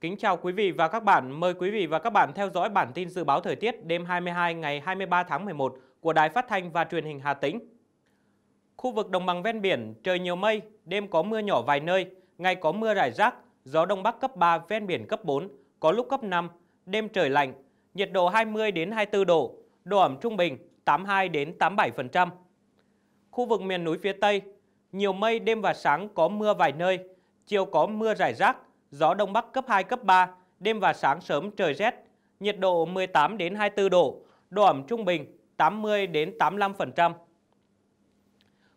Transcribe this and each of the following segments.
Kính chào quý vị và các bạn. Mời quý vị và các bạn theo dõi bản tin dự báo thời tiết đêm 22 ngày 23 tháng 11 của Đài Phát thanh và Truyền hình Hà Tĩnh. Khu vực đồng bằng ven biển, trời nhiều mây, đêm có mưa nhỏ vài nơi, ngày có mưa rải rác, gió đông bắc cấp 3 ven biển cấp 4, có lúc cấp 5, đêm trời lạnh, nhiệt độ 20 đến 24 độ, độ ẩm trung bình, 82 đến 87%. Khu vực miền núi phía Tây, nhiều mây đêm và sáng có mưa vài nơi, chiều có mưa rải rác, gió đông bắc cấp 2 cấp 3, đêm và sáng sớm trời rét, nhiệt độ 18 đến 24 độ, độ ẩm trung bình 80 đến 85%.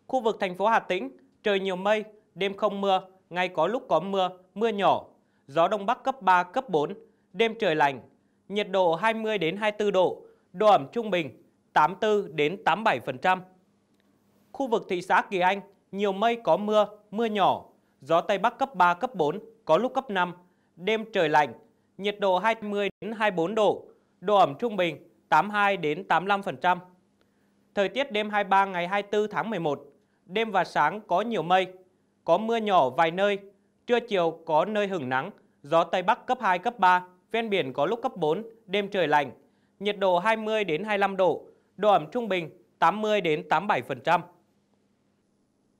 Khu vực thành phố Hà Tĩnh, trời nhiều mây, đêm không mưa, ngày có lúc có mưa, mưa nhỏ, gió đông bắc cấp 3 cấp 4, đêm trời lạnh, nhiệt độ 20 đến 24 độ, độ ẩm trung bình 84 đến 87%. Khu vực thị xã Kỳ Anh, nhiều mây có mưa, mưa nhỏ, gió Tây Bắc cấp 3, cấp 4, có lúc cấp 5, đêm trời lạnh, nhiệt độ 20 đến 24 độ, độ ẩm trung bình 82 đến 85%. Thời tiết đêm 23 ngày 24 tháng 11, đêm và sáng có nhiều mây, có mưa nhỏ vài nơi, trưa chiều có nơi hửng nắng, gió Tây Bắc cấp 2, cấp 3, ven biển có lúc cấp 4, đêm trời lạnh, nhiệt độ 20 đến 25 độ, độ ẩm trung bình 80 đến 87%.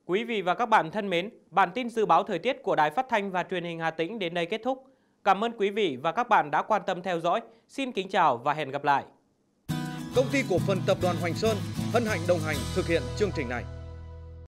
Quý vị và các bạn thân mến, bản tin dự báo thời tiết của Đài Phát thanh và Truyền hình Hà Tĩnh đến đây kết thúc. Cảm ơn quý vị và các bạn đã quan tâm theo dõi. Xin kính chào và hẹn gặp lại. Công ty cổ phần tập đoàn Hoành Sơn hân hạnh đồng hành thực hiện chương trình này.